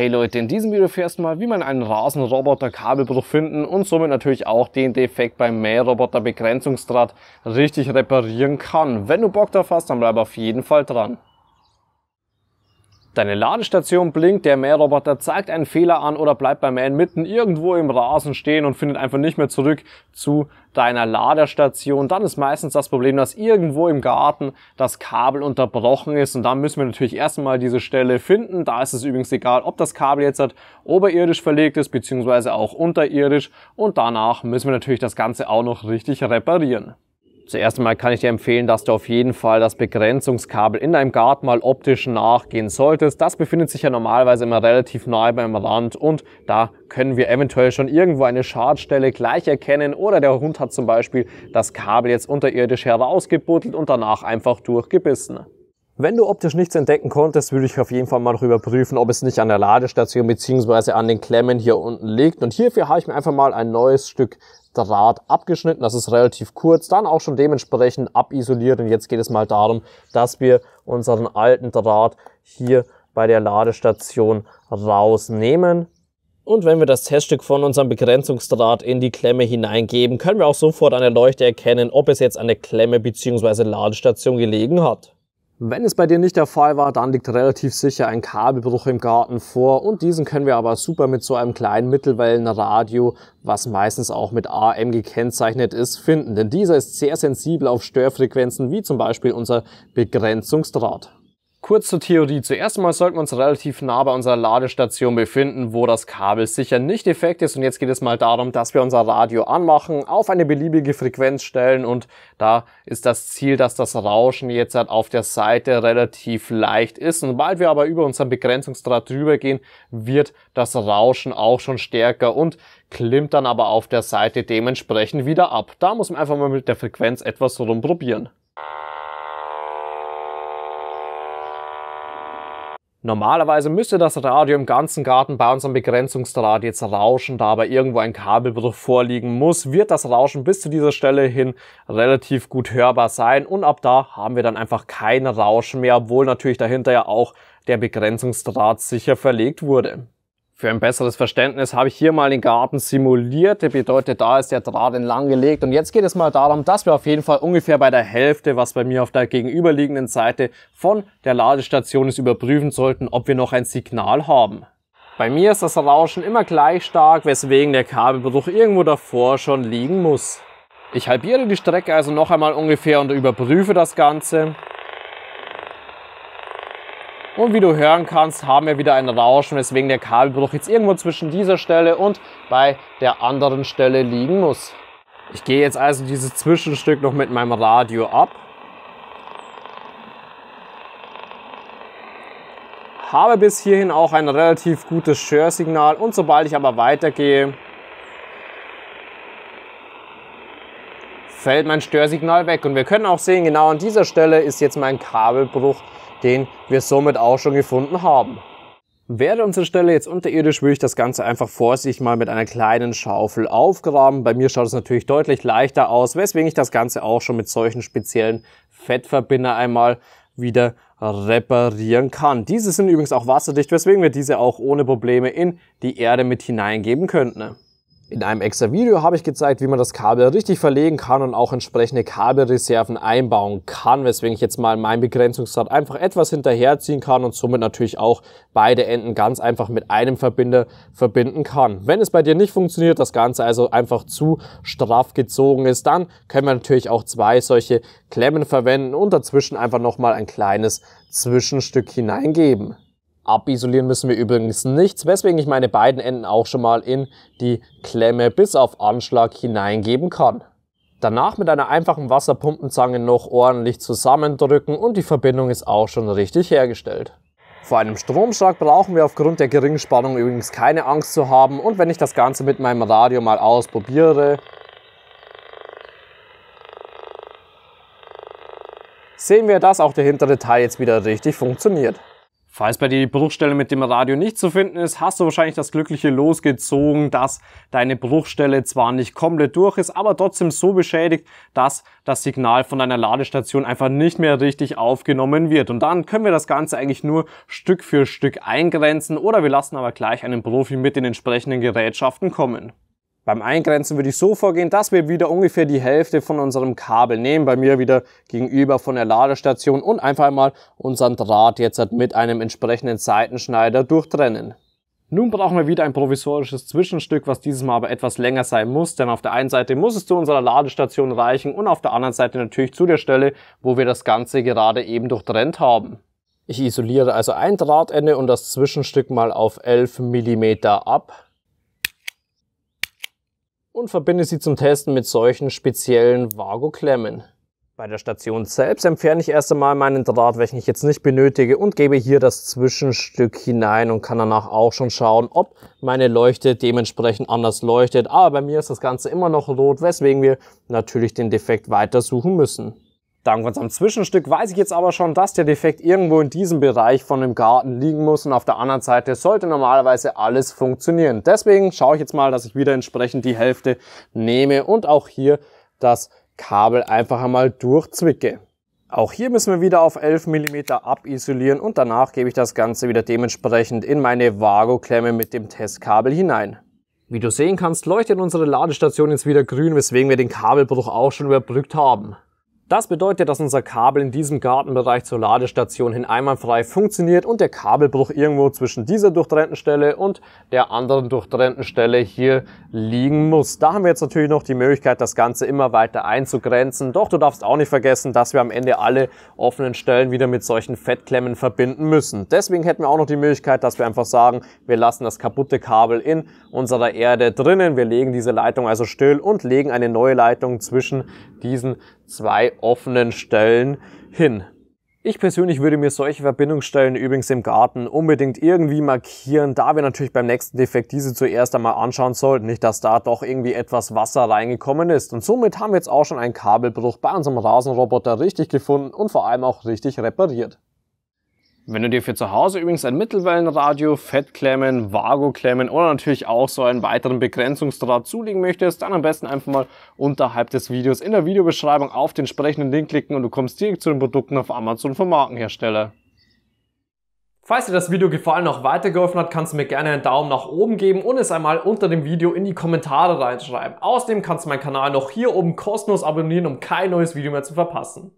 Hey Leute, in diesem Video erfährst du mal, wie man einen Rasenroboter Kabelbruch finden und somit natürlich auch den Defekt beim Mähroboter Begrenzungsdraht richtig reparieren kann. Wenn du Bock drauf hast, dann bleib auf jeden Fall dran. Deine Ladestation blinkt, der Mähroboter zeigt einen Fehler an oder bleibt beim Mähen mitten irgendwo im Rasen stehen und findet einfach nicht mehr zurück zu deiner Ladestation. Dann ist meistens das Problem, dass irgendwo im Garten das Kabel unterbrochen ist und dann müssen wir natürlich erstmal diese Stelle finden. Da ist es übrigens egal, ob das Kabel jetzt halt oberirdisch verlegt ist bzw. auch unterirdisch und danach müssen wir natürlich das Ganze auch noch richtig reparieren. Zuerst einmal kann ich dir empfehlen, dass du auf jeden Fall das Begrenzungskabel in deinem Garten mal optisch nachgehen solltest. Das befindet sich ja normalerweise immer relativ nahe beim Rand und da können wir eventuell schon irgendwo eine Schadstelle gleich erkennen oder der Hund hat zum Beispiel das Kabel jetzt unterirdisch herausgebuddelt und danach einfach durchgebissen. Wenn du optisch nichts entdecken konntest, würde ich auf jeden Fall mal noch überprüfen, ob es nicht an der Ladestation bzw. an den Klemmen hier unten liegt. Und hierfür habe ich mir einfach mal ein neues Stück Draht abgeschnitten. Das ist relativ kurz. Dann auch schon dementsprechend abisoliert. Und jetzt geht es mal darum, dass wir unseren alten Draht hier bei der Ladestation rausnehmen. Und wenn wir das Teststück von unserem Begrenzungsdraht in die Klemme hineingeben, können wir auch sofort an der Leuchte erkennen, ob es jetzt an der Klemme bzw. Ladestation gelegen hat. Wenn es bei dir nicht der Fall war, dann liegt relativ sicher ein Kabelbruch im Garten vor und diesen können wir aber super mit so einem kleinen Mittelwellenradio, was meistens auch mit AM gekennzeichnet ist, finden, denn dieser ist sehr sensibel auf Störfrequenzen wie zum Beispiel unser Begrenzungsdraht. Kurz zur Theorie. Zuerst mal sollten wir uns relativ nah bei unserer Ladestation befinden, wo das Kabel sicher nicht defekt ist. Und jetzt geht es mal darum, dass wir unser Radio anmachen, auf eine beliebige Frequenz stellen und da ist das Ziel, dass das Rauschen jetzt halt auf der Seite relativ leicht ist. Und sobald wir aber über unseren Begrenzungsdraht drüber gehen, wird das Rauschen auch schon stärker und klimmt dann aber auf der Seite dementsprechend wieder ab. Da muss man einfach mal mit der Frequenz etwas rumprobieren. Normalerweise müsste das Radio im ganzen Garten bei unserem Begrenzungsdraht jetzt rauschen, da aber irgendwo ein Kabelbruch vorliegen muss, wird das Rauschen bis zu dieser Stelle hin relativ gut hörbar sein und ab da haben wir dann einfach kein Rauschen mehr, obwohl natürlich dahinter ja auch der Begrenzungsdraht sicher verlegt wurde. Für ein besseres Verständnis habe ich hier mal den Garten simuliert. Das bedeutet, da ist der Draht entlang gelegt. Und jetzt geht es mal darum, dass wir auf jeden Fall ungefähr bei der Hälfte, was bei mir auf der gegenüberliegenden Seite von der Ladestation ist, überprüfen sollten, ob wir noch ein Signal haben. Bei mir ist das Rauschen immer gleich stark, weswegen der Kabelbruch irgendwo davor schon liegen muss. Ich halbiere die Strecke also noch einmal ungefähr und überprüfe das Ganze. Und wie du hören kannst, haben wir wieder ein Rauschen, weswegen der Kabelbruch jetzt irgendwo zwischen dieser Stelle und bei der anderen Stelle liegen muss. Ich gehe jetzt also dieses Zwischenstück noch mit meinem Radio ab. Habe bis hierhin auch ein relativ gutes Share-Signal und sobald ich aber weitergehe, fällt mein Störsignal weg. Und wir können auch sehen, genau an dieser Stelle ist jetzt mein Kabelbruch, den wir somit auch schon gefunden haben. Wäre unsere Stelle jetzt unterirdisch, würde ich das Ganze einfach vorsichtig mal mit einer kleinen Schaufel aufgraben. Bei mir schaut es natürlich deutlich leichter aus, weswegen ich das Ganze auch schon mit solchen speziellen Fettverbinder einmal wieder reparieren kann. Diese sind übrigens auch wasserdicht, weswegen wir diese auch ohne Probleme in die Erde mit hineingeben könnten. In einem extra Video habe ich gezeigt, wie man das Kabel richtig verlegen kann und auch entsprechende Kabelreserven einbauen kann, weswegen ich jetzt mal mein Begrenzungsrad einfach etwas hinterherziehen kann und somit natürlich auch beide Enden ganz einfach mit einem Verbinder verbinden kann. Wenn es bei dir nicht funktioniert, das Ganze also einfach zu straff gezogen ist, dann können wir natürlich auch zwei solche Klemmen verwenden und dazwischen einfach nochmal ein kleines Zwischenstück hineingeben. Abisolieren müssen wir übrigens nichts, weswegen ich meine beiden Enden auch schon mal in die Klemme bis auf Anschlag hineingeben kann. Danach mit einer einfachen Wasserpumpenzange noch ordentlich zusammendrücken und die Verbindung ist auch schon richtig hergestellt. Vor einem Stromschlag brauchen wir aufgrund der geringen Spannung übrigens keine Angst zu haben und wenn ich das Ganze mit meinem Radio mal ausprobiere, sehen wir, dass auch der hintere Teil jetzt wieder richtig funktioniert. Falls bei dir die Bruchstelle mit dem Radio nicht zu finden ist, hast du wahrscheinlich das glückliche Losgezogen, dass deine Bruchstelle zwar nicht komplett durch ist, aber trotzdem so beschädigt, dass das Signal von deiner Ladestation einfach nicht mehr richtig aufgenommen wird. Und dann können wir das Ganze eigentlich nur Stück für Stück eingrenzen oder wir lassen aber gleich einen Profi mit den entsprechenden Gerätschaften kommen. Beim Eingrenzen würde ich so vorgehen, dass wir wieder ungefähr die Hälfte von unserem Kabel nehmen, bei mir wieder gegenüber von der Ladestation und einfach mal unseren Draht jetzt mit einem entsprechenden Seitenschneider durchtrennen. Nun brauchen wir wieder ein provisorisches Zwischenstück, was dieses Mal aber etwas länger sein muss, denn auf der einen Seite muss es zu unserer Ladestation reichen und auf der anderen Seite natürlich zu der Stelle, wo wir das Ganze gerade eben durchtrennt haben. Ich isoliere also ein Drahtende und das Zwischenstück mal auf 11 mm ab und verbinde sie zum Testen mit solchen speziellen vago klemmen Bei der Station selbst entferne ich erst einmal meinen Draht, welchen ich jetzt nicht benötige und gebe hier das Zwischenstück hinein und kann danach auch schon schauen, ob meine Leuchte dementsprechend anders leuchtet. Aber bei mir ist das Ganze immer noch rot, weswegen wir natürlich den Defekt weitersuchen müssen. Dank unserem Zwischenstück weiß ich jetzt aber schon, dass der Defekt irgendwo in diesem Bereich von dem Garten liegen muss und auf der anderen Seite sollte normalerweise alles funktionieren. Deswegen schaue ich jetzt mal, dass ich wieder entsprechend die Hälfte nehme und auch hier das Kabel einfach einmal durchzwicke. Auch hier müssen wir wieder auf 11 mm abisolieren und danach gebe ich das Ganze wieder dementsprechend in meine Vago-Klemme mit dem Testkabel hinein. Wie du sehen kannst, leuchtet unsere Ladestation jetzt wieder grün, weswegen wir den Kabelbruch auch schon überbrückt haben. Das bedeutet, dass unser Kabel in diesem Gartenbereich zur Ladestation hin einwandfrei funktioniert und der Kabelbruch irgendwo zwischen dieser durchtrennten Stelle und der anderen durchtrennten Stelle hier liegen muss. Da haben wir jetzt natürlich noch die Möglichkeit, das Ganze immer weiter einzugrenzen. Doch du darfst auch nicht vergessen, dass wir am Ende alle offenen Stellen wieder mit solchen Fettklemmen verbinden müssen. Deswegen hätten wir auch noch die Möglichkeit, dass wir einfach sagen, wir lassen das kaputte Kabel in unserer Erde drinnen. Wir legen diese Leitung also still und legen eine neue Leitung zwischen diesen zwei offenen Stellen hin. Ich persönlich würde mir solche Verbindungsstellen übrigens im Garten unbedingt irgendwie markieren, da wir natürlich beim nächsten Defekt diese zuerst einmal anschauen sollten, nicht dass da doch irgendwie etwas Wasser reingekommen ist. Und somit haben wir jetzt auch schon einen Kabelbruch bei unserem Rasenroboter richtig gefunden und vor allem auch richtig repariert. Wenn du dir für zu Hause übrigens ein Mittelwellenradio, Fettklemmen, Vago-Klemmen oder natürlich auch so einen weiteren Begrenzungsdraht zulegen möchtest, dann am besten einfach mal unterhalb des Videos in der Videobeschreibung auf den entsprechenden Link klicken und du kommst direkt zu den Produkten auf Amazon vom Markenhersteller. Falls dir das Video gefallen und auch weitergeholfen hat, kannst du mir gerne einen Daumen nach oben geben und es einmal unter dem Video in die Kommentare reinschreiben. Außerdem kannst du meinen Kanal noch hier oben kostenlos abonnieren, um kein neues Video mehr zu verpassen.